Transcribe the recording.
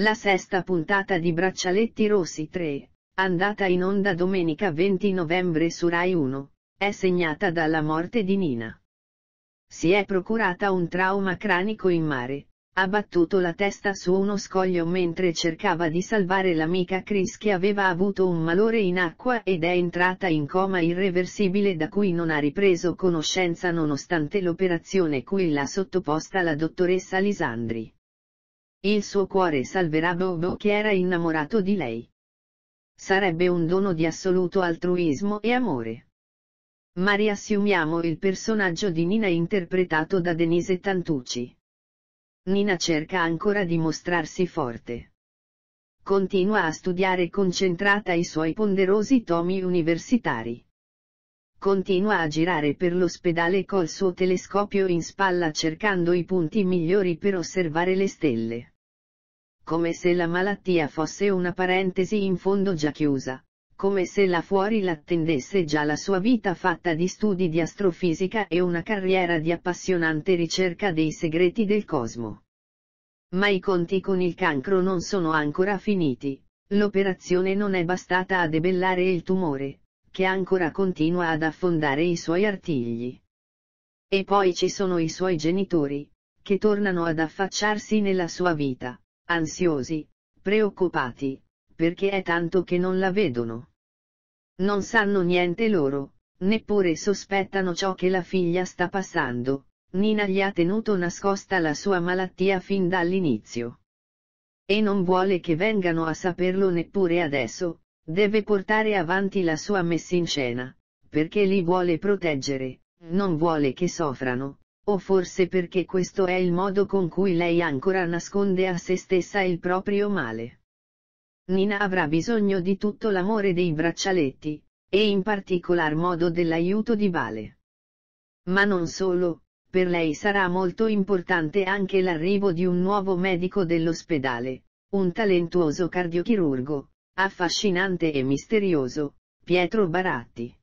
La sesta puntata di Braccialetti Rossi 3, andata in onda domenica 20 novembre su Rai 1, è segnata dalla morte di Nina. Si è procurata un trauma cranico in mare, ha battuto la testa su uno scoglio mentre cercava di salvare l'amica Chris che aveva avuto un malore in acqua ed è entrata in coma irreversibile da cui non ha ripreso conoscenza nonostante l'operazione cui l'ha sottoposta la dottoressa Lisandri. Il suo cuore salverà Bobo che era innamorato di lei. Sarebbe un dono di assoluto altruismo e amore. Ma riassumiamo il personaggio di Nina interpretato da Denise Tantucci. Nina cerca ancora di mostrarsi forte continua a studiare concentrata i suoi ponderosi tomi universitari. Continua a girare per l'ospedale col suo telescopio in spalla cercando i punti migliori per osservare le stelle come se la malattia fosse una parentesi in fondo già chiusa, come se là fuori l'attendesse già la sua vita fatta di studi di astrofisica e una carriera di appassionante ricerca dei segreti del cosmo. Ma i conti con il cancro non sono ancora finiti, l'operazione non è bastata a debellare il tumore, che ancora continua ad affondare i suoi artigli. E poi ci sono i suoi genitori, che tornano ad affacciarsi nella sua vita ansiosi, preoccupati, perché è tanto che non la vedono. Non sanno niente loro, neppure sospettano ciò che la figlia sta passando, Nina gli ha tenuto nascosta la sua malattia fin dall'inizio. E non vuole che vengano a saperlo neppure adesso, deve portare avanti la sua messa in scena, perché li vuole proteggere, non vuole che soffrano, o forse perché questo è il modo con cui lei ancora nasconde a se stessa il proprio male. Nina avrà bisogno di tutto l'amore dei braccialetti, e in particolar modo dell'aiuto di Vale. Ma non solo, per lei sarà molto importante anche l'arrivo di un nuovo medico dell'ospedale, un talentuoso cardiochirurgo, affascinante e misterioso, Pietro Baratti.